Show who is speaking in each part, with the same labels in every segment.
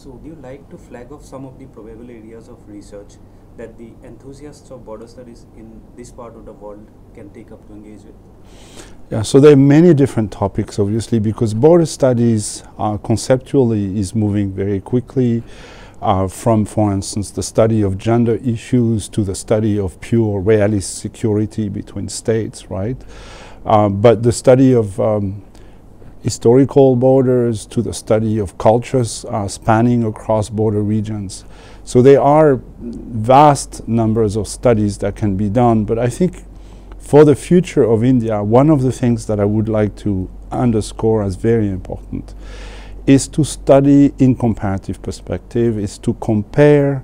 Speaker 1: So would you like to flag off some of the probable areas of research that the enthusiasts of border studies in this part of the world can take up to engage with? Yeah, so there are many different topics, obviously, because border studies uh, conceptually is moving very quickly. Uh, from, for instance, the study of gender issues to the study of pure realist security between states, right? Uh, but the study of um, historical borders to the study of cultures uh, spanning across border regions. So there are vast numbers of studies that can be done, but I think for the future of India, one of the things that I would like to underscore as very important is to study in comparative perspective, is to compare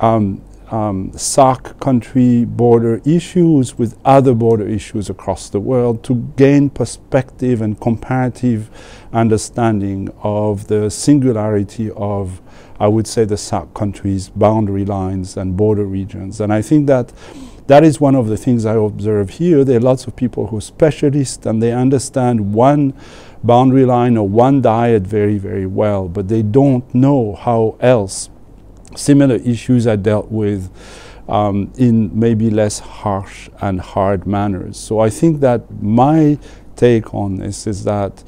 Speaker 1: um, um, SAC country border issues with other border issues across the world to gain perspective and comparative understanding of the singularity of, I would say, the SAC countries' boundary lines and border regions. And I think that that is one of the things I observe here. There are lots of people who are specialists and they understand one boundary line or one diet very, very well, but they don't know how else Similar issues are dealt with um, in maybe less harsh and hard manners. So I think that my take on this is that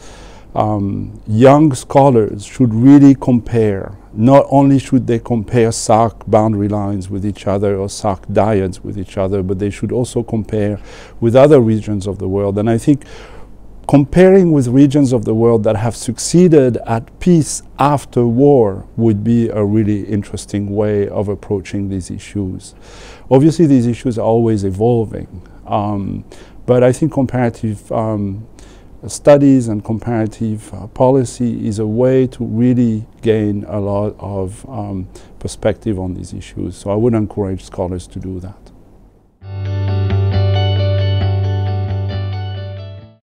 Speaker 1: um, young scholars should really compare. Not only should they compare SARC boundary lines with each other or SARC diets with each other, but they should also compare with other regions of the world. And I think comparing with regions of the world that have succeeded at peace after war would be a really interesting way of approaching these issues. Obviously, these issues are always evolving, um, but I think comparative um, studies and comparative uh, policy is a way to really gain a lot of um, perspective on these issues. So I would encourage scholars to do that.